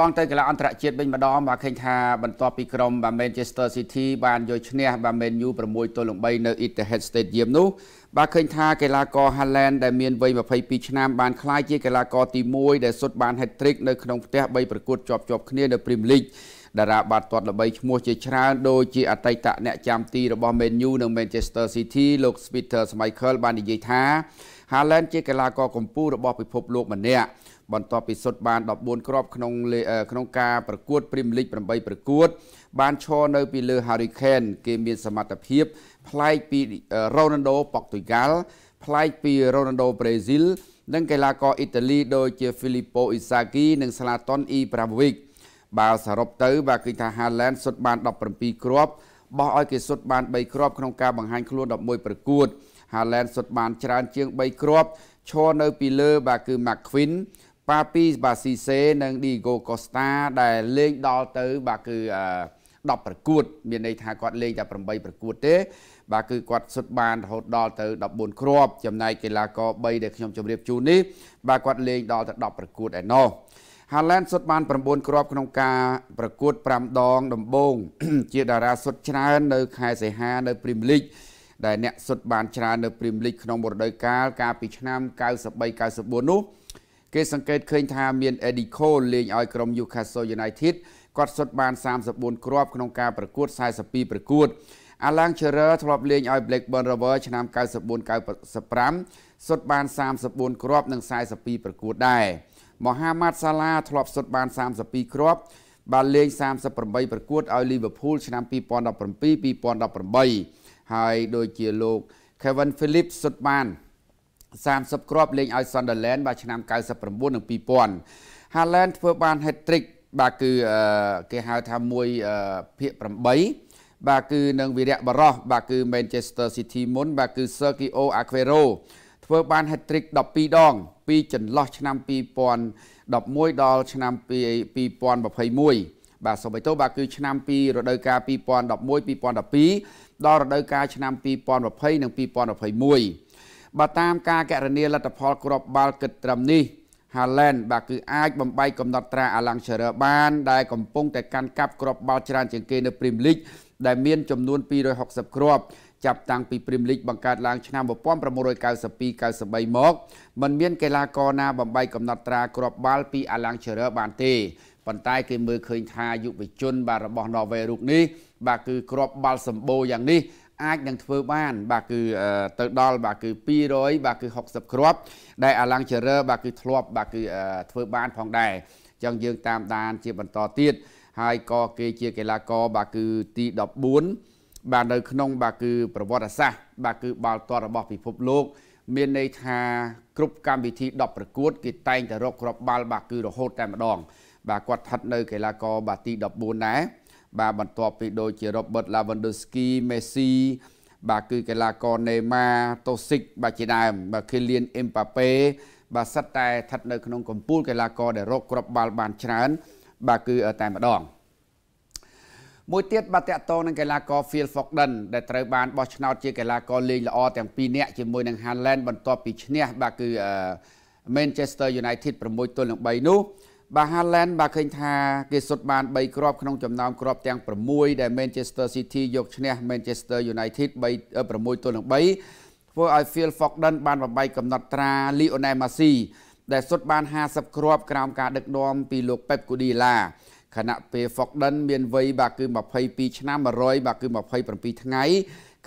បងទៅកីឡាអន្តរជាតិវិញម្ដងបាទឃើញថាបន្ទាប់ពីក្រុមបាទ Manchester City បានយកឈ្នះបាទ Man U 6ទល់នឹង3នៅ Etihad Stadium នោះបាទឃើញថាកីឡាករ Haaland ដែលមានវ័យ22ឆ្នាំបានក្លាយជាកីឡាករទី1ដែលសុទ្ធបាន hat-trick នៅក្នុងផ្ទះ3ប្រកួតជាប់ជាប់គ្នានៅ Premier League តារាបាត់ទាត់ល្បីឈ្មោះជាច្រើនដូចជាអតីតអ្នកចាំទីរបស់ Man U និង Manchester City លោក Peter Schmeichel បាននិយាយថា Haaland ជាកីឡាករកំពូលរបស់ពិភពលោកម្នាក់បន្ទាប់ពីសុទ្ធបាន14គ្រាប់ក្នុងក្នុងការប្រកួត Premier League 8ប្រកួត បានឈរនៅពីលើ Hurricane គេមានសមត្ថភាពប្លែកពី Ronaldo ប៉ុកទុយហ្គាល់ប្លែកពី Ronaldo ប្រេស៊ីលនិងកីឡាករអ៊ីតាលីដូចជា Filippo Inzaghi និង Zlatan Ibrahimovic បើសរុបទៅបាទគឺថា Haaland សុទ្ធបាន17គ្រាប់បោះឲ្យគេសុទ្ធបាន3គ្រាប់ក្នុងការបង្ហាញខ្លួន11ប្រកួត Haaland សុទ្ធបានច្រើនជាង3គ្រាប់ឈរនៅពីលើបាទគឺ McQueen ប៉ាពីបាទស៊ីសេនិងឌីហ្គោកូស្តាដែលលេងដល់ទៅបាទគឺ10ប្រកួត មានន័យថាគាត់លេងតែ8ប្រកួត ទេបាទគឺគាត់សុទ្ធបានរហូតដល់ទៅ14គ្រាប់ចំណែកកីឡាករ3ដែលខ្ញុំជម្រាបជូននេះបាទគាត់លេងដល់ទៅ10ប្រកួតឯណោះ Haaland សុទ្ធបាន9គ្រាប់ក្នុងការប្រកួត5ដងដំបូង ជាតារាសុទ្ធច្រើននៅខែសីហានៅ Premier League ដែលអ្នកសុទ្ធបាន ច្រើននៅ Premier League ក្នុងរដូវកាលកាលពីឆ្នាំ93 94នោះគេសង្កេតឃើញថាមាន Eddie Cole លេងឲ្យក្រុម Newcastle United គាត់សុទ្ធបាន34គ្រាប់ក្នុងការប្រកួត42ប្រកួត Alan Shearer ធ្លាប់លេងឲ្យ Blackburn Rovers ឆ្នាំ94-95សុទ្ធបាន34គ្រាប់និង42ប្រកួតដែរ Mohamed Salah ធ្លាប់សុទ្ធបាន32គ្រាប់បានលេង38ប្រកួតឲ្យ Liverpool ឆ្នាំ2017 2018ហើយដូចជាលោក Kevin Phillips សុទ្ធបាន30គ្រាប់លេងឲ្យ Sunderland បាទឆ្នាំ99និង2000 Haaland ធ្វើបាន hat-trick បាទគឺគេហៅថា1ភាគ8បាទគឺនឹងវីរៈបរោះបាទគឺ Manchester City មុនបាទគឺ Sergio Aguero ធ្វើបាន hat-trick 12ដង ពីចន្លោះឆ្នាំ2011ដល់ឆ្នាំ2021បាទសូម្បីតោបាទគឺឆ្នាំពីរដូវកាល2011 2012ដល់រដូវកាលឆ្នាំ2020និង2021បើតាមការកណនាលទ្ធផលគ្រាប់បាល់គិតត្រឹមនេះ Haaland បាទគឺអាចបំបែកកំណត់ត្រា Alang Shearer បាន ដែលកំពុងតែកាន់កាប់គ្រាប់បាល់ច្រើនជាងគេនៅ Premier League ដែលមានចំនួន260គ្រាប់ចាប់តាំងពីព្រីមលីកបង្កើតឡើងឆ្នាំ1992-93មកมันមានកីឡាករណាបំបីកំណត់ត្រាគ្រាប់បាល់ពីអាឡាំងឈឺរើបានទេប៉ុន្តែគេមើលឃើញថាយុវជន បាទរបស់ន័រវេរូបនេះបាទគឺគ្រាប់បាល់សម្បូរយ៉ាងនេះអាចនឹងធ្វើបាន បាទគឺទៅដល់បាទគឺ200បាទគឺ60គ្រាប់ដែលអាឡង់ជេរឺបាទគឺធ្លាប់ បាទគឺធ្វើបានផងដែរអញ្ចឹងយើងតាមដាន ជាបន្តទៀត ហើយក៏គេជាកីឡាករបាទគឺទី14បាទនៅក្នុង បាទគឺប្រវត្តិសាស្ត្របាទគឺបាល់ទាត់របស់ពិភពលោកមានន័យថា គ្រប់កម្មវិធី10ប្រកួត គេតែងតែរកគ្រាប់បាល់បាទគឺរហូតតែម្ដង បាទគាត់ស្ថិតនៅកីឡាករបាទទី14ដែរបាទបន្ទាប់ពីដូចជា Robert Lewandowski Messi បាទគឺកីឡាករ Neymar Tosic បាទជាដើមបាទ Kylian Mbappe បាទសិតតែស្ថិតនៅក្នុងកម្ពូលកីឡាករដែលរកគ្រាប់បាល់បានច្រើនបាទគឺតែម្ដងមួយទៀតបាទតកតងនឹងកីឡាករ Phil Foden ដែលត្រូវបានបោះឆ្នោតជាកីឡាករលេងល្អទាំងពីរនាក់ជាមួយនឹង Haaland បន្ទាប់ពីឈ្នះបាទគឺ Manchester United 6ទល់នឹង3នោះបាទ Haaland បាទឃើញថាគេសុទ្ធបាន3គ្រាប់ក្នុងចំណោមគ្រាប់ទាំង6ដែល Manchester City យកឈ្នះ Manchester United 3 6ទល់នឹង3ធ្វើឲ្យ Phil Foden បានបំបីកំណត់ត្រា Lionel Messi ដែលសុទ្ធបាន50គ្រាប់ក្រោមការដឹកនាំពីលោក Pep Guardiola ខណៈពេល Foden មានវ័យបាទគឺ22ឆ្នាំ100បាទគឺ27ថ្ងៃ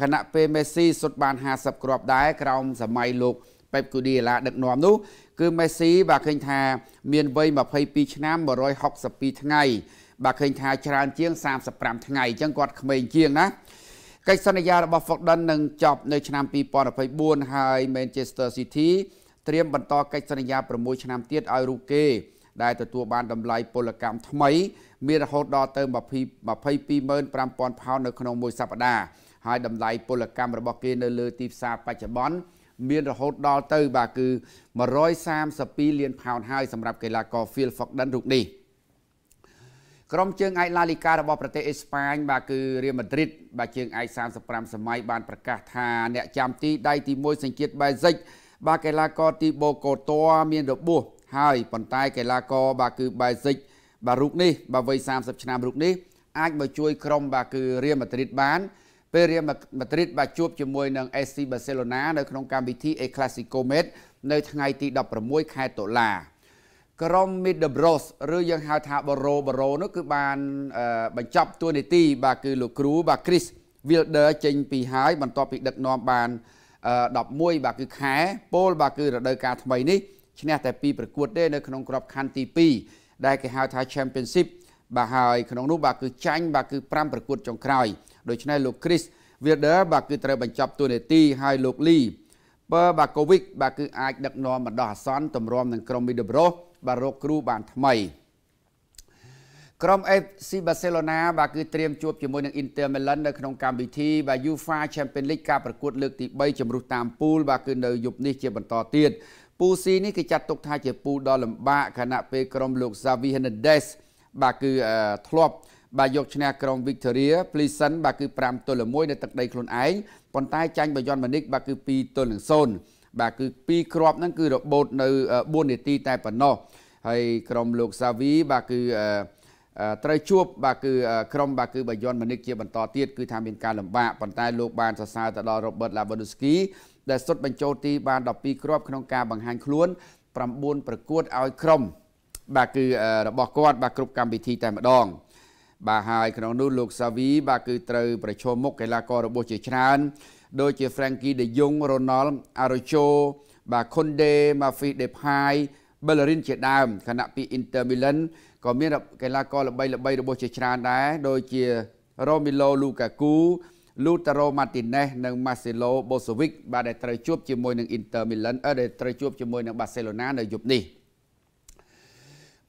ខណៈពេល Messi សុទ្ធបាន50គ្រាប់ដែរក្រោមសម័យលោកប៉េបគូឌីឡាដឹកនាំនោះគឺមេស៊ីបាទឃើញថាមានវ័យ22ឆ្នាំ162ថ្ងៃបាទឃើញថាច្រើនជាង35ថ្ងៃអញ្ចឹងគាត់ក្មេងជាងណាកិច្ចសន្យារបស់ Foden នឹងចប់នៅឆ្នាំ2024ហើយ Manchester City ត្រៀមបន្តកិច្ចសន្យា6ឆ្នាំទៀតឲ្យរូបគេ ដែលទទួល បានតម្លៃពលកម្មថ្មីមានរហូតដល់ទៅ225000ផោននៅក្នុងមួយសប្តាហ៍ហើយតម្លៃពលកម្មរបស់គេនៅលើទីផ្សារបច្ចុប្បន្នមានរហូតដល់ទៅ បាទគឺ132លានផោនហើយសម្រាប់កីឡាករ Phil Foden រូបនេះក្រុមជើងឯកឡាលីការបស់ប្រទេសអេស្ប៉ាញបាទគឺរៀលម៉ាឌ្រីតបាទជើងឯក35សម័យបានប្រកាស ថា អ្នកចាំទីដៃទី1សញ្ជាតិបែសិកបាទកីឡាករទីបូកូតัวមាន របួសហើយប៉ុន្តែកីឡាករបាទគឺបែសិកបាទរូបនេះបាទវ័យ30ឆ្នាំរូបនេះអាចមកជួយក្រុមបាទគឺរៀលម៉ាឌ្រីតបានពេលរៀលម៉ាឌ្រីតបានជួបជាមួយនឹង SC Barcelona នៅក្នុងកម្មវិធី El Clasico Met នៅថ្ងៃទី16ខែតុលាក្រុម Middlebros ឬយើងហៅថា Boro Boro នោះគឺបានបញ្ចប់តួនាទីបាទគឺលោកគ្រូបាទ Chris Wilder ចេញពីហើយបន្ទាប់ពីដឹកនាំបាន11បាទគឺខែពលបាទគឺរដូវកាលថ្មីនេះឈ្នះតែ2ប្រកួតទេនៅក្នុងក្របខ័ណ្ឌទី2ដែលគេហៅថា Championship បាទហើយក្នុងនោះបាទគឺចាញ់បាទគឺ5ប្រកួតចុងក្រោយដូច្នេះលោក Chris Wilder បាទគឺត្រូវបញ្ចប់តួនាទីហើយលោក Lee បើបាកូវិកបាទគឺអាចដឹកនាំបណ្ដោះអាសន្នតម្រាំនឹងក្រុមមីដេប្រូសបាទរកគ្រូបានថ្មីក្រុម FC Barcelona បាទគឺត្រៀមជួបជាមួយនឹង Inter Milan នៅក្នុងកម្មវិធីបាទ UEFA Champions League ការប្រកួតលើកទី3ជម្រុះតាមពូល បាទគឺនៅយប់នេះជាបន្តទៀតពូ C នេះគឺចាត់ទុកថាជាពូលដ៏លំបាកខណៈពេលក្រុមលោក Xavi Hernandez បាទគឺធ្លាប់បាទយកឈ្នះក្រុង Victoria Pleasant បាទគឺ5ទល់1នៅទឹកដីខ្លួនឯងប៉ុន្តែចាញ់បាយ័នម៉ានិកបាទគឺ2ទល់នឹង0បាទគឺ2គ្រាប់ហ្នឹងគឺរបូតនៅ4នាទីតែប៉ុណ្ណោះហើយក្រុមលោកសាវី បាទគឺត្រូវជួបបាទគឺក្រុមបាទគឺបាយ័នម៉ានិកជាបន្តទៀតគឺថាមានការលំបាកប៉ុន្តែលោកបានសរសើរទៅដល់ Robert Lewandowski ដែលសុទ្ធបញ្ចូលទីបាន12គ្រាប់ក្នុងការបង្ហាញខ្លួន9ប្រកួតឲ្យក្រុមបាទគឺរបស់គាត់បាទគ្រប់កម្មវិធីតែម្ដង។បាទហើយក្នុងនោះលោកសាវីបាទគឺត្រូវប្រឈមមុខកីឡាកររបួសជាច្រើនដូចជា Frankie De Jong, Ronald Araujo បាទ Konde, Mafi Depay, Bellerin ជាដើមខណៈពី Inter Milan ក៏មានកីឡាករល្បី ល្បីរបស់ជាច្រើនដែរដូចជា Romelu Lukaku, Lautaro Martinez និង Marcelo Bozovic បាទដែលត្រូវជួបជាមួយនឹង Inter Milan អឺដែលត្រូវជួបជាមួយនឹង Barcelona នៅយប់នេះ។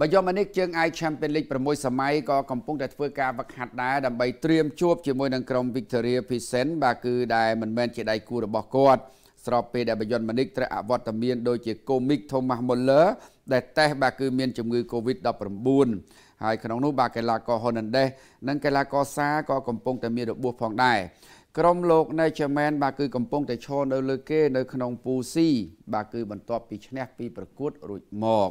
បាយ៉ូម៉ានិកជើងឯក Champions League 6សម័យក៏កំពុងតែធ្វើការវឹកហាត់ដែរដើម្បីត្រៀមជួបជាមួយនឹងក្រុម Victoria Pilsen បាទគឺដែលមិនមែនជាដៃគូរបស់គាត់ស្របពេលដែលបាយ៉ូម៉ានិកត្រូវអវត្តមានដោយជា Comic Thomas Muller ដែលតេស្តបាទគឺមានជំងឺ Covid-19 ហើយក្នុងនោះបាទកីឡាករ Hernandez និងកីឡាករសាក៏កំពុងតែមានរបួសផងដែរក្រុមលោក Nature បាទគឺកំពុងតែឈរនៅលើគេនៅក្នុងពូស៊ីបាទគឺបន្ទាប់ពីឈ្នះពីប្រកួតរួចមក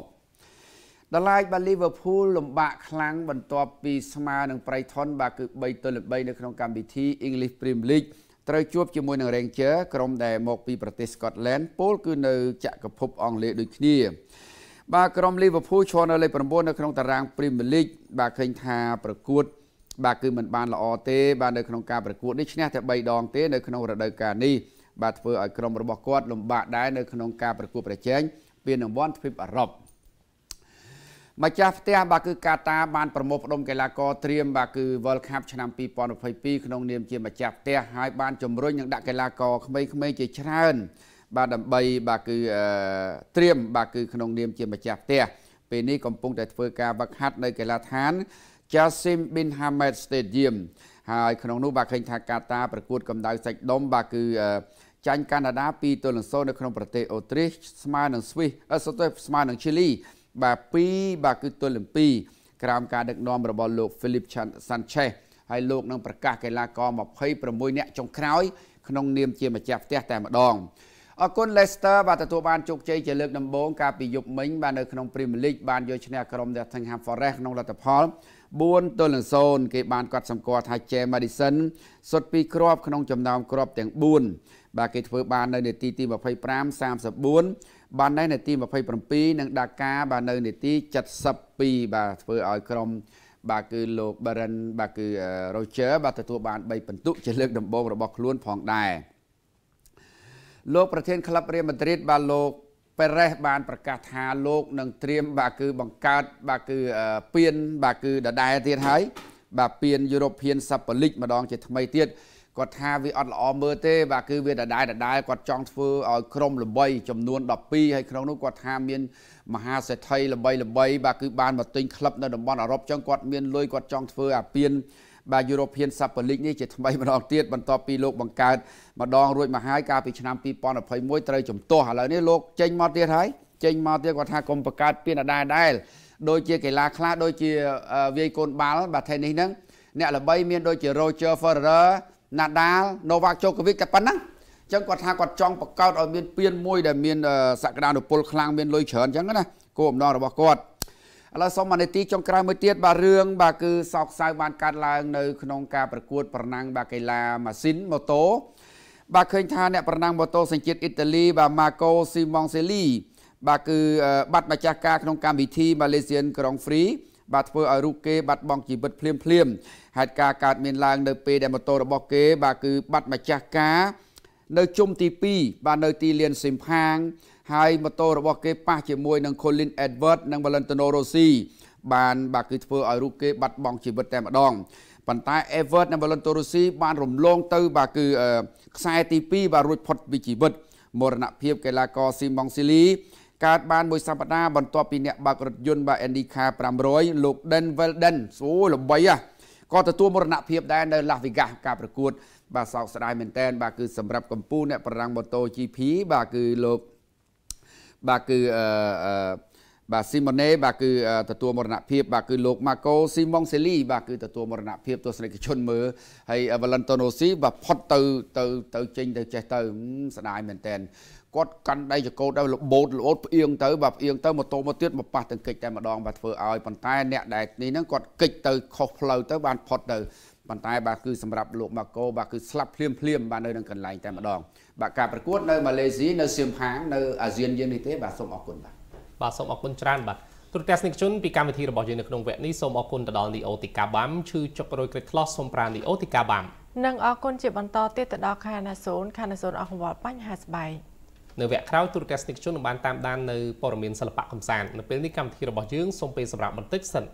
ដល់ឡាយបាទ Liverpool លំបាកខ្លាំងបន្ទាប់ពីស្មើនឹង Brighton បាទគឺ3ទល់3នៅក្នុងកម្មវិធី English Premier League ត្រូវជួបជាមួយនឹង Ranger ក្រុមដែលមកពីប្រទេស Scotland ពលគឺនៅចក្រភពអង់គ្លេសដូចគ្នាបាទក្រុម Liverpool ឈរនៅលេខ9នៅក្នុង តារាង Premier League បាទឃើញថាប្រកួត បាទគឺមិនបានល្អទេបាទនៅក្នុងការប្រកួតនេះឈ្នះតែ3ដងទេនៅក្នុងរដូវកាលនេះបាទធ្វើឲ្យក្រុមរបស់គាត់លំបាកដែរនៅក្នុងការប្រកួតប្រជែងពានរង្វាន់ទ្វីបអឺរ៉ុបម្ចាស់ផ្ទះបាទគឺកាតាបានប្រមូលផ្ដុំកីឡាករត្រៀមបាទគឺ World Cup ឆ្នាំ2022ក្នុងនាមជាម្ចាស់ផ្ទះហើយបានជំរុញនិងដាក់កីឡាករក្មេងៗជាច្រើនបាទដើម្បីបាទគឺត្រៀមបាទគឺក្នុងនាមជាម្ចាស់ផ្ទះពេលនេះកំពុងតែធ្វើការវឹកហាត់នៅកីឡាដ្ឋាន Jassim bin Hamad Stadium ហើយក្នុងនោះបាទឃើញថាកាតាប្រកួតកម្ដៅសាច់ដុំបាទគឺចាញ់កាណាដា2ទល់នឹង0នៅក្នុងប្រទេសអូទ្រីសស្មើនឹងស្វីសស្មើនឹងឈីលីបាទ2បាទគឺទល់ទាំង2ក្រោមការដឹកនាំរបស់លោក Philip Sanchez ហើយលោកនឹងប្រកាសកីឡាករ26នាក់ចុងក្រោយក្នុងនាមជាម្ចាស់ផ្ទះតែម្ដងអគុណ Leicester បាទទទួលបានជោគជ័យជាលើកដំបូងកាលពីយប់មិញបាទនៅក្នុង Premier League បានយកឈ្នះក្រុម Nottingham Forest ក្នុងលទ្ធផល4ទល់នឹង0គេបានគាត់សម្គាល់ថា James Madison សុទ្ធពីរគ្រាប់ក្នុងចំណោមគ្រាប់ទាំង4បាទគេធ្វើបាននៅនាទីទី25 34បាននៅនាទី27និងដាកាបាទនៅនាទី72បាទធ្វើឲ្យក្រុមបាទគឺលោក Baron បាទគឺ Roger បាទទទួលបាន3ពិន្ទុជាលើកដំបូងរបស់ខ្លួនផងដែរលោកប្រធានក្លឹបរៀលម៉ាឌ្រីតបាទលោកប៉េរេសបានប្រកាសថាលោកនឹងត្រៀមបាទគឺបង្កើតបាទគឺពៀនបាទគឺដដែលទៀតហើយបាទពៀន European Super League ម្ដងជាថ្មីទៀតគាត់ថាវាអត់ល្អមើលទេបាទគឺវាដដែលដដែលគាត់ចង់ធ្វើឲ្យក្រុមល្បីចំនួន12ហើយក្នុងនោះគាត់ថាមានមហាសេដ្ឋីល្បីល្បីបាទគឺបានមកទិញក្លឹបនៅតំបន់អឺរ៉ុបចឹងគាត់មានលុយគាត់ចង់ធ្វើអាពានបាទ European Super League នេះជាថ្មីម្ដងទៀតបន្ទាប់ពីលោកបង្កើតម្ដងរួចមកហើយកាលពីឆ្នាំ2021ត្រូវជំទាស់ឥឡូវនេះលោកចេញមកទៀតហើយចេញមកទៀតគាត់ថាកុំបង្កើតពានដដែលដែរដូចជាកីឡាខ្លះដូចជាវាយកូនបាល់បាទ tennis ហ្នឹង អ្នកល្បីមានដូចជា Roger Federer ណាដាលណូវ៉ាជូកូវីចតែប៉ុណ្ណឹងចឹងគាត់ថាគាត់ចង់បង្កើតឲ្យមានពៀនមួយដែលមាន សក្តានុពលខ្លាំងមានលុយច្រើនចឹងណាគោលបំណងរបស់គាត់ឥឡូវសូមអានីតិចុងក្រោយមួយទៀតបាទរឿងបាទគឺសោកសៅបានកើតឡើងនៅក្នុងការប្រកួត ប្រណាំងបាទកីឡាម៉ាស៊ីនម៉ូតូបាទឃើញថាអ្នកប្រណាំងម៉ូតូសញ្ជាតិអ៊ីតាលី បាទ Marco Simonseli បាទគឺបាត់ម្ចាស់ការក្នុងកម្មវិធី Malaysian Grand Prix បាទធ្វើឲ្យរូបគេបាត់បង់ជីវិតភ្លាមភ្លាមហេតុការកើតមានឡើងនៅពេលដែលម៉ូតូរបស់គេបាទគឺបាត់ម្ចាស់ការនៅជុំទី2បាទនៅទីលានស៊ីមផាងហើយម៉ូតូរបស់គេប៉ះជាមួយនឹង Colin Edward និង Valentino Rossi បានបាទគឺធ្វើឲ្យរូបគេបាត់បង់ជីវិតតែម្ដងប៉ុន្តែ Evert និង Valentino Rossi បាន រំលងទៅ បាទគឺខ្សែទី2បាទរួចផុតពីជីវិត មរណភាពកីឡាករ Simon Silly កើតបានមួយសប្តាហ៍បន្ទាប់ពីអ្នកបើករថយន្តបាទ Indica 500លោក Den Welden អូល្បីហ៎ក៏ទទួលមរណភាពដែរនៅ Las Vegas ការប្រកួត បាទសោកស្ដាយមែនតើបាទគឺ សម្រាប់កម្ពុជាអ្នកប្រណាំងម៉ូតូ GP បាទគឺលោកបាទគឺអឺបាទស៊ីម៉ូណេបាទគឺទទួលមរណភាពបាទគឺលោកម៉ាកូស៊ីម៉ុងសេលីបាទគឺទទួលមរណភាពទស្សនិកជនមើលហើយវ៉ាឡង់តូណូស៊ីបាទផុតទៅទៅទៅចេញទៅចេះទៅស្ដាយមែនតែនគាត់កាន់ដៃចកោតដល់លបោតលអូតផ្អៀងទៅបាទផ្អៀងទៅម៉ូតូមកទៀតមកប៉ះទៅកិច្ចតែម្ដងបាទធ្វើឲ្យប៉ុន្តែអ្នកដែលនេះហ្នឹងគាត់កិច្ចទៅខុសផ្លូវទៅបានផុតទៅប៉ុន្តែបាទគឺសម្រាប់លោកម៉ាកូបាទគឺស្លាប់ភ្លាមភ្លាមបាទនៅនឹងកន្លែងតែម្ដងបាទការប្រកួតនៅម៉ាឡេស៊ីនៅសៀមហាងនៅអាស៊ានយើងនេះទេបាទសូមអរគុណបាទបាទសូមអរគុណច្រើនបាទទូរទស្សនិកជនពីកម្មវិធីរបស់យើងនៅក្នុងវគ្គនេះសូមអរគុណទៅដល់នីអូទីកាបាំឈឺចុករយក្រិចខ្លោះសូមប្រានីអូទីកាបាំនិងអរគុណជាបន្តទៀតទៅដល់ខាណាសូនខាណាសូនអស់កង្វល់បញ្ហាស្បែកនៅវគ្គក្រោយទូរទស្សនិកជននឹងបានតាមដាននៅព័ត៌មានសិល្បៈកំសាន្តនៅពេលនេះកម្មវិធីរបស់យើងសូមពេលសម្រាប់បន្តិចសិន។